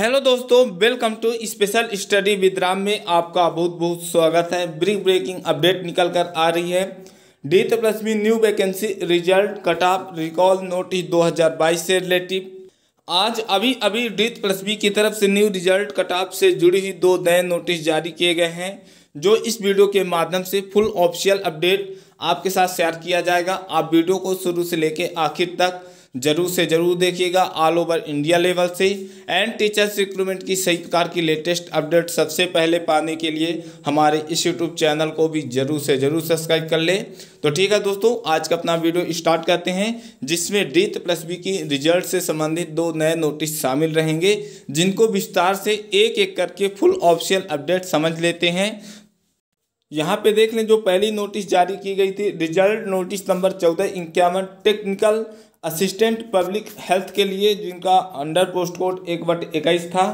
hello दोस्तों welcome to special study with Ram में आपका बहुत बहुत स्वागत है ब्रिक ब्रेकिंग अपडेट निकल कर आ रही है डी तो plus B new vacancy result cut off recall notice 2022 से रिलेटिव आज अभी अभी डी प्लस बी की तरफ से न्यू रिजल्ट कट ऑफ से जुड़ी हुई दो नए नोटिस जारी किए गए हैं जो इस वीडियो के माध्यम से फुल ऑफिशियल अपडेट आपके साथ शेयर किया जाएगा आप वीडियो को शुरू से लेकर आखिर तक जरूर से जरूर देखिएगा ऑल ओवर इंडिया लेवल से एंड टीचर्स रिक्रूटमेंट की सही प्रकार की लेटेस्ट अपडेट सबसे पहले पाने के लिए हमारे इस यूट्यूब चैनल को भी जरूर से जरूर सब्सक्राइब कर ले तो ठीक है दोस्तों आज का अपना वीडियो स्टार्ट करते हैं जिसमें डीत प्लस बी की रिजल्ट से संबंधित दो नए नोटिस शामिल रहेंगे जिनको विस्तार से एक एक करके फुल ऑफिशियल अपडेट समझ लेते हैं यहाँ पे देख लें जो पहली नोटिस जारी की गई थी रिजल्ट नोटिस नंबर चौदह इक्यावन टेक्निकल असिस्टेंट पब्लिक हेल्थ के लिए जिनका अंडर पोस्ट कोड एक बट इक्कीस था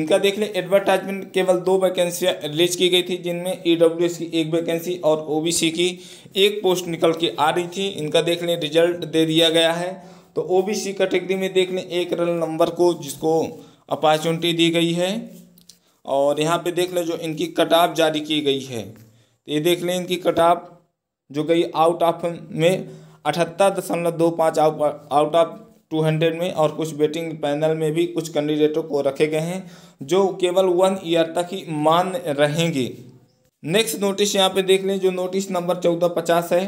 इनका देख लें एडवर्टाइजमेंट केवल दो वैकेंसियाँ रिलीज की गई थी जिनमें ई डब्ल्यू एस की एक वैकेंसी और ओ बी सी की एक पोस्ट निकल के आ रही थी इनका देख लें रिजल्ट दे दिया गया है तो ओ बी सी कैटेगरी में देख लें एक रन नंबर को जिसको अपॉर्चुनिटी दी गई है और यहाँ पे देख लें जो इनकी कटाव जारी की गई है तो ये देख लें इनकी कट ऑफ जो गई आउट ऑफ में अठहत्तर दशमलव दो पाँच आउट ऑफ टू हंड्रेड में और कुछ बेटिंग पैनल में भी कुछ कैंडिडेटों को रखे गए हैं जो केवल वन ईयर तक ही मान रहेंगे नेक्स्ट नोटिस यहाँ पे देख लें जो नोटिस नंबर चौदह पचास है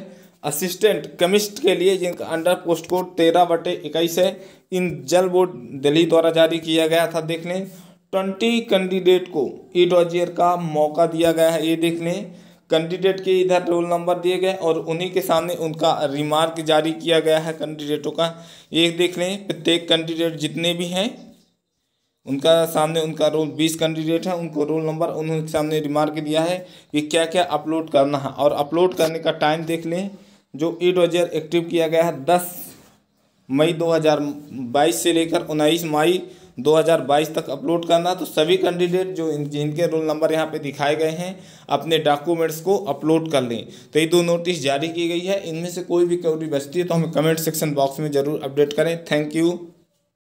असिस्टेंट कमिस्ट के लिए जिनका अंडर पोस्ट कोड तेरह बटे इक्कीस है इन जल बोर्ड दिल्ली द्वारा जारी किया गया था देख लें ट्वेंटी कैंडिडेट को ईडोजियर का मौका दिया गया है ये देख लें कैंडिडेट के इधर रोल नंबर दिए गए और उन्हीं के सामने उनका रिमार्क जारी किया गया है कैंडिडेटों का ये देख लें प्रत्येक कैंडिडेट जितने भी हैं उनका सामने उनका रोल बीस कैंडिडेट है उनको रोल नंबर उन्होंने सामने रिमार्क दिया है कि क्या क्या अपलोड करना है और अपलोड करने का टाइम देख लें जो ई डोजर एक्टिव किया गया है दस मई 2022 से लेकर उन्नीस मई 2022 तक अपलोड करना तो सभी कैंडिडेट जो जिनके रोल नंबर यहाँ पे दिखाए गए हैं अपने डॉक्यूमेंट्स को अपलोड कर लें तो ये दो नोटिस जारी की गई है इनमें से कोई भी क्वेरी बचती है तो हमें कमेंट सेक्शन बॉक्स में ज़रूर अपडेट करें थैंक यू